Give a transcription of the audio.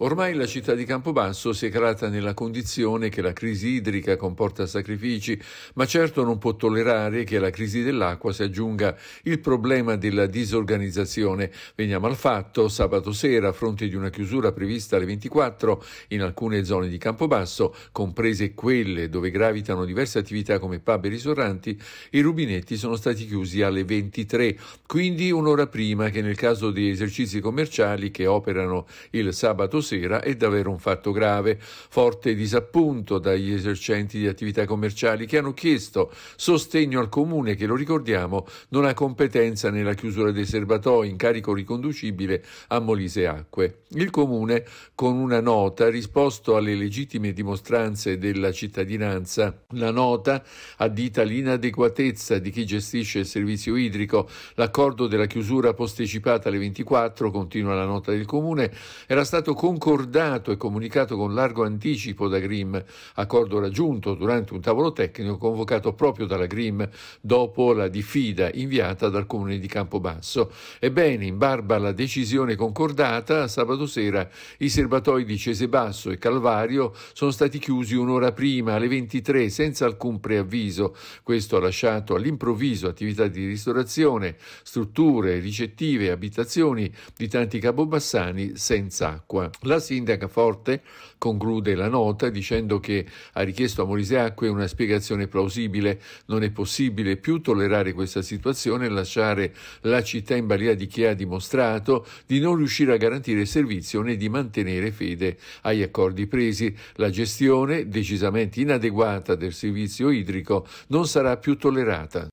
Ormai la città di Campobasso si è creata nella condizione che la crisi idrica comporta sacrifici, ma certo non può tollerare che alla crisi dell'acqua si aggiunga il problema della disorganizzazione. Veniamo al fatto, sabato sera, a fronte di una chiusura prevista alle 24 in alcune zone di Campobasso, comprese quelle dove gravitano diverse attività come pub e ristoranti, i rubinetti sono stati chiusi alle 23, quindi un'ora prima che nel caso di esercizi commerciali che operano il sabato sera è davvero un fatto grave. Forte disappunto dagli esercenti di attività commerciali che hanno chiesto sostegno al comune che, lo ricordiamo, non ha competenza nella chiusura dei serbatoi incarico riconducibile a Molise Acque. Il comune, con una nota, ha risposto alle legittime dimostranze della cittadinanza. La nota addita l'inadeguatezza di chi gestisce il servizio idrico. L'accordo della chiusura posticipata alle 24, continua la nota del comune, era stato concluso concordato e comunicato con largo anticipo da Grimm, accordo raggiunto durante un tavolo tecnico convocato proprio dalla Grimm dopo la diffida inviata dal comune di Campobasso. Ebbene, in barba alla decisione concordata, sabato sera i serbatoi di Cesebasso e Calvario sono stati chiusi un'ora prima, alle 23, senza alcun preavviso. Questo ha lasciato all'improvviso attività di ristorazione, strutture ricettive e abitazioni di tanti capobassani senza acqua. La sindaca Forte conclude la nota dicendo che ha richiesto a Moriseacque una spiegazione plausibile. Non è possibile più tollerare questa situazione e lasciare la città in balia di chi ha dimostrato di non riuscire a garantire servizio né di mantenere fede agli accordi presi. La gestione, decisamente inadeguata, del servizio idrico non sarà più tollerata.